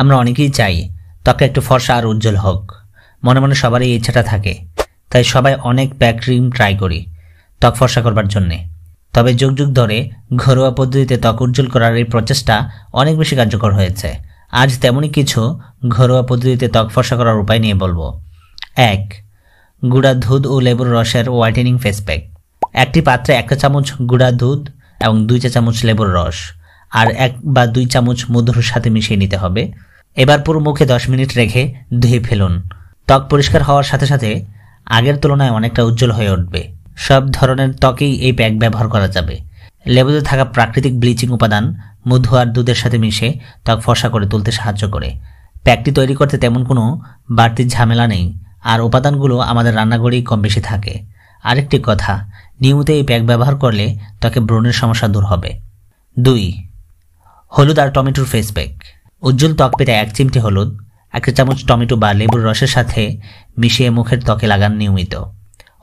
আমরা অনেকেই চাই ত্বকটা একটু ফর্সা আর উজ্জ্বল হোক মনে মনে সবারই ইচ্ছাটা থাকে তাই সবাই অনেক প্যাক ক্রিম ট্রাই করি ত্বক ফর্সা করবার জন্যে তবে যুগ যুগ ধরে ঘরোয়া পদ্ধতিতে ত্বক উজ্জ্বল করার এই প্রচেষ্টা অনেক বেশি কার্যকর হয়েছে আজ তেমনই কিছু ঘরোয়া পদ্ধতিতে ত্বক ফর্সা করার উপায় নিয়ে বলবো এক গুঁড়া দুধ ও লেবুর রসের হোয়াইটেনিং ফেস প্যাক একটি পাত্রে এক চামচ গুঁড়া দুধ এবং দুই চা চামচ লেবুর রস আর এক বা দুই চামচ মধুর সাথে মিশিয়ে নিতে হবে এবার পুরো মুখে দশ মিনিট রেখে ধুয়ে ফেলুন ত্বক পরিষ্কার হওয়ার সাথে সাথে আগের তুলনায় অনেকটা উজ্জ্বল হয়ে উঠবে সব ধরনের ত্বকেই এই প্যাক ব্যবহার করা যাবে লেবুতে থাকা প্রাকৃতিক ব্লিচিং উপাদান মধু আর দুধের সাথে মিশে ত্বক ফসা করে তুলতে সাহায্য করে প্যাকটি তৈরি করতে তেমন কোনো বাড়তি ঝামেলা নেই আর উপাদানগুলো আমাদের রান্নাঘরেই কম বেশি থাকে আরেকটি কথা নিয়মিত এই প্যাক ব্যবহার করলে ত্বকে ব্রণের সমস্যা দূর হবে দুই হলুদ আর টমেটোর ফেস প্যাক উজ্জ্বল ত্বক পেতে এক চিমটি হলুদ এক চামচ টমেটো বা লেবুর রসের সাথে মিশিয়ে মুখের ত্বকে লাগান নিয়মিত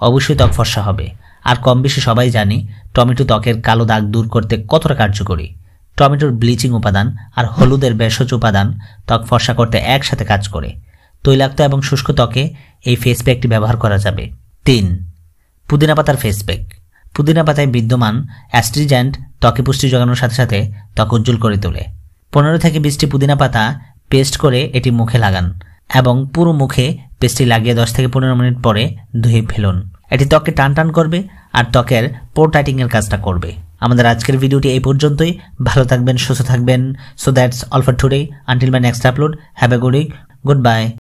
অবশ্যই ত্বক ফর্সা হবে আর কম বেশি সবাই জানি টমেটো ত্বকের কালো দাগ দূর করতে কতটা কার্যকরী টমেটোর ব্লিচিং উপাদান আর হলুদের ভেষজ উপাদান ত্বক ফর্সা করতে একসাথে কাজ করে তৈলাক্ত এবং শুষ্ক ত্বকে এই ফেস প্যাকটি ব্যবহার করা যাবে তিন পুদিনা পাতার ফেস প্যাক পুদিনা পাতায় বিদ্যমান অ্যাস্ট্রিজেন্ট ত্বকে পুষ্টি জোগানোর সাথে সাথে ত্বক উজ্জ্বল করে তোলে পনেরো থেকে বিশটি পুদিনা পাতা পেস্ট করে এটি মুখে লাগান এবং পুরো মুখে পেস্টটি লাগিয়ে দশ থেকে পনেরো মিনিট পরে ধুয়ে ফেলুন এটি ত্বককে টান টান করবে আর ত্বকের পোর্টাইটিংয়ের কাজটা করবে আমাদের আজকের ভিডিওটি এই পর্যন্তই ভালো থাকবেন সুস্থ থাকবেন so that's all for today until my next upload have a good week good by